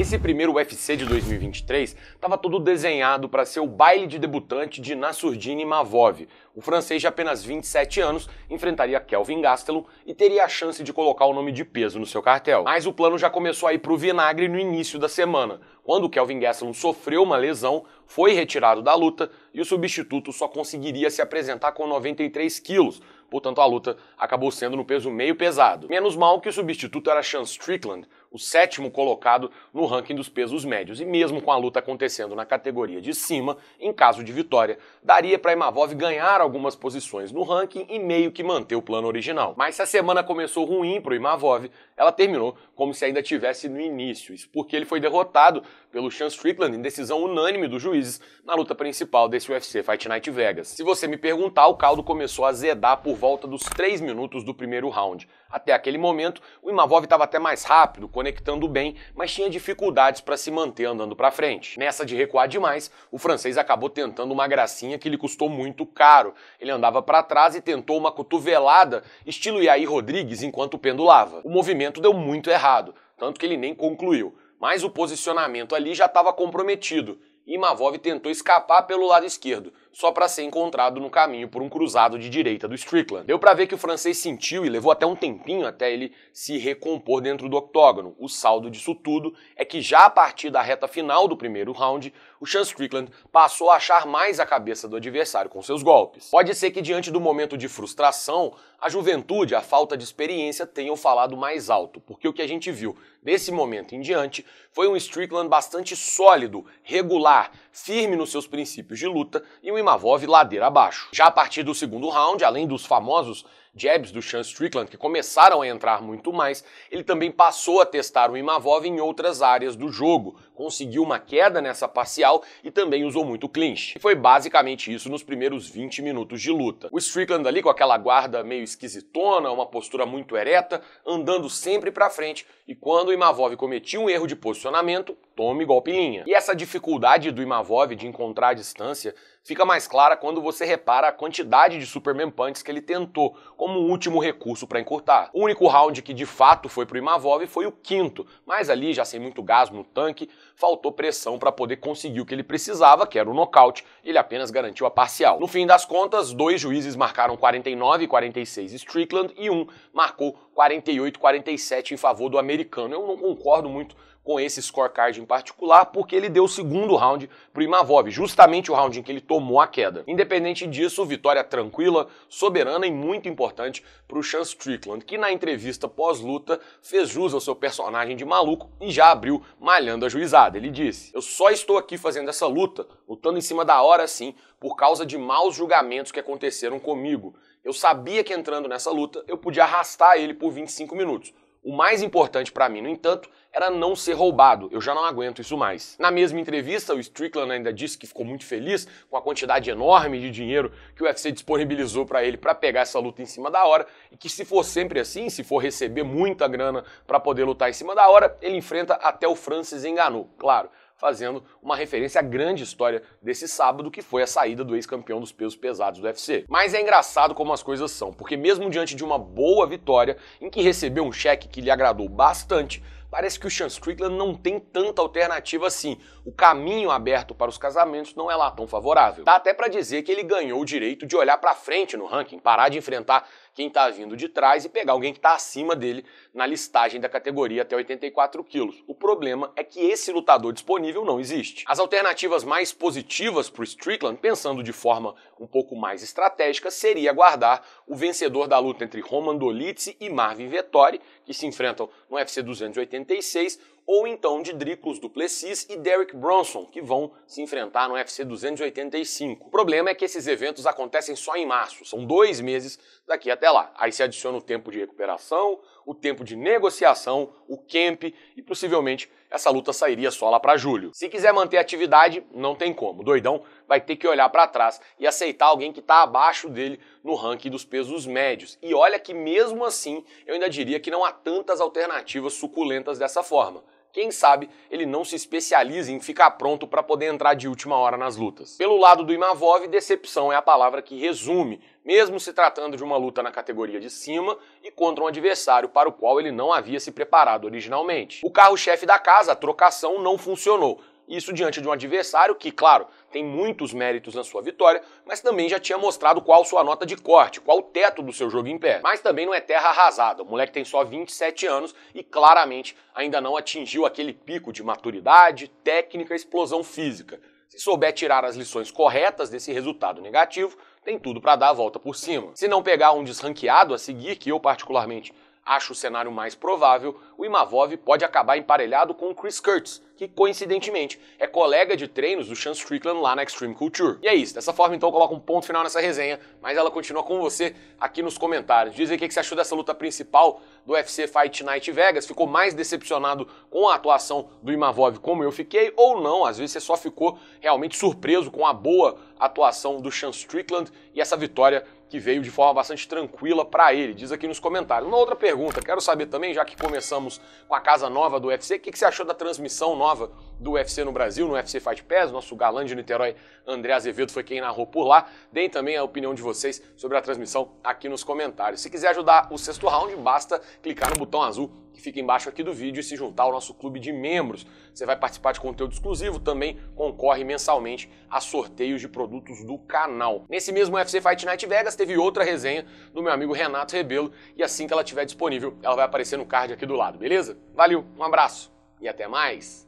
Esse primeiro UFC de 2023 estava todo desenhado para ser o baile de debutante de Nasurdini Mavov, o francês de apenas 27 anos enfrentaria Kelvin Gastelum e teria a chance de colocar o nome de peso no seu cartel. Mas o plano já começou a ir pro vinagre no início da semana, quando Kelvin Gastelum sofreu uma lesão, foi retirado da luta e o substituto só conseguiria se apresentar com 93 quilos, portanto a luta acabou sendo no peso meio pesado. Menos mal que o substituto era Sean Strickland, o sétimo colocado no ranking dos pesos médios, e mesmo com a luta acontecendo na categoria de cima, em caso de vitória, daria para Imavov ganhar algumas posições no ranking e meio que manter o plano original. Mas se a semana começou ruim para o Imavov, ela terminou como se ainda tivesse no início, isso porque ele foi derrotado pelo Sean Strickland em decisão unânime dos juízes na luta principal desse UFC Fight Night Vegas. Se você me perguntar, o caldo começou a zedar por volta dos 3 minutos do primeiro round. Até aquele momento, o Imavov estava até mais rápido, conectando bem, mas tinha dificuldades para se manter andando para frente. Nessa de recuar demais, o francês acabou tentando uma gracinha que lhe custou muito caro, ele andava para trás e tentou uma cotovelada, estilo Yair Rodrigues, enquanto pendulava. O movimento deu muito errado, tanto que ele nem concluiu. Mas o posicionamento ali já estava comprometido e Mavov tentou escapar pelo lado esquerdo, só para ser encontrado no caminho por um cruzado de direita do Strickland. Deu para ver que o francês sentiu e levou até um tempinho até ele se recompor dentro do octógono. O saldo disso tudo é que já a partir da reta final do primeiro round, o Sean Strickland passou a achar mais a cabeça do adversário com seus golpes. Pode ser que diante do momento de frustração, a juventude, a falta de experiência tenham falado mais alto, porque o que a gente viu desse momento em diante foi um Strickland bastante sólido, regular, firme nos seus princípios de luta e o Imavov ladeira abaixo. Já a partir do segundo round, além dos famosos jabs do Sean Strickland, que começaram a entrar muito mais, ele também passou a testar o Imavov em outras áreas do jogo, conseguiu uma queda nessa parcial e também usou muito clinch. E foi basicamente isso nos primeiros 20 minutos de luta. O Strickland ali com aquela guarda meio esquisitona, uma postura muito ereta, andando sempre para frente e quando o Imavov cometia um erro de posicionamento, tome golpe em linha. E essa dificuldade do Imavov de encontrar a distância fica mais clara quando você repara a quantidade de Superman Punts que ele tentou como último recurso para encurtar. O único round que de fato foi pro Imavov foi o quinto, mas ali já sem muito gás no tanque, faltou pressão para poder conseguir o que ele precisava, que era o nocaute, ele apenas garantiu a parcial. No fim das contas, dois juízes marcaram 49 e 46 Strickland e um marcou 48 47 em favor do americano. Eu não concordo muito com esse scorecard em particular, porque ele deu o segundo round para o Imavov, justamente o round em que ele tomou a queda. Independente disso, vitória tranquila, soberana e muito importante para o Sean Strickland, que na entrevista pós-luta fez jus ao seu personagem de maluco e já abriu malhando a juizada. Ele disse: Eu só estou aqui fazendo essa luta, lutando em cima da hora sim, por causa de maus julgamentos que aconteceram comigo. Eu sabia que entrando nessa luta eu podia arrastar ele por 25 minutos o mais importante para mim, no entanto, era não ser roubado. Eu já não aguento isso mais. Na mesma entrevista, o Strickland ainda disse que ficou muito feliz com a quantidade enorme de dinheiro que o UFC disponibilizou para ele para pegar essa luta em cima da hora e que se for sempre assim, se for receber muita grana para poder lutar em cima da hora, ele enfrenta até o Francis Enganou. claro fazendo uma referência à grande história desse sábado, que foi a saída do ex-campeão dos pesos pesados do UFC. Mas é engraçado como as coisas são, porque mesmo diante de uma boa vitória, em que recebeu um cheque que lhe agradou bastante, parece que o Sean Strickland não tem tanta alternativa assim. O caminho aberto para os casamentos não é lá tão favorável. Dá até para dizer que ele ganhou o direito de olhar para frente no ranking, parar de enfrentar quem está vindo de trás e pegar alguém que está acima dele na listagem da categoria até 84 quilos. O problema é que esse lutador disponível não existe. As alternativas mais positivas para o Strickland, pensando de forma um pouco mais estratégica, seria guardar o vencedor da luta entre Roman Dolitz e Marvin Vettori e se enfrentam no UFC 286 ou então de do Duplessis e Derek Bronson, que vão se enfrentar no UFC 285. O problema é que esses eventos acontecem só em março, são dois meses daqui até lá. Aí se adiciona o tempo de recuperação, o tempo de negociação, o camp e possivelmente essa luta sairia só lá para julho. Se quiser manter a atividade, não tem como. doidão vai ter que olhar para trás e aceitar alguém que está abaixo dele no ranking dos pesos médios. E olha que mesmo assim, eu ainda diria que não há tantas alternativas suculentas dessa forma quem sabe ele não se especializa em ficar pronto para poder entrar de última hora nas lutas. Pelo lado do Imavov, decepção é a palavra que resume, mesmo se tratando de uma luta na categoria de cima e contra um adversário para o qual ele não havia se preparado originalmente. O carro-chefe da casa, a trocação, não funcionou isso diante de um adversário que, claro, tem muitos méritos na sua vitória, mas também já tinha mostrado qual sua nota de corte, qual o teto do seu jogo em pé. Mas também não é terra arrasada. O moleque tem só 27 anos e claramente ainda não atingiu aquele pico de maturidade, técnica, explosão física. Se souber tirar as lições corretas desse resultado negativo, tem tudo para dar a volta por cima. Se não pegar um desranqueado a seguir, que eu particularmente acho o cenário mais provável, o Imavov pode acabar emparelhado com o Chris Kurtz, que coincidentemente é colega de treinos do Sean Strickland lá na Extreme Culture. E é isso, dessa forma então eu coloco um ponto final nessa resenha, mas ela continua com você aqui nos comentários. Diz aí o que você achou dessa luta principal do UFC Fight Night Vegas, ficou mais decepcionado com a atuação do Imavov como eu fiquei, ou não, às vezes você só ficou realmente surpreso com a boa atuação do Sean Strickland e essa vitória que veio de forma bastante tranquila para ele. Diz aqui nos comentários. Uma outra pergunta, quero saber também, já que começamos com a casa nova do UFC, o que, que você achou da transmissão nova do UFC no Brasil, no UFC Fight Pass. Nosso galã de Niterói, André Azevedo, foi quem narrou por lá. Deem também a opinião de vocês sobre a transmissão aqui nos comentários. Se quiser ajudar o sexto round, basta clicar no botão azul que fica embaixo aqui do vídeo e se juntar ao nosso clube de membros. Você vai participar de conteúdo exclusivo, também concorre mensalmente a sorteios de produtos do canal. Nesse mesmo UFC Fight Night Vegas teve outra resenha do meu amigo Renato Rebelo e assim que ela estiver disponível, ela vai aparecer no card aqui do lado, beleza? Valeu, um abraço e até mais!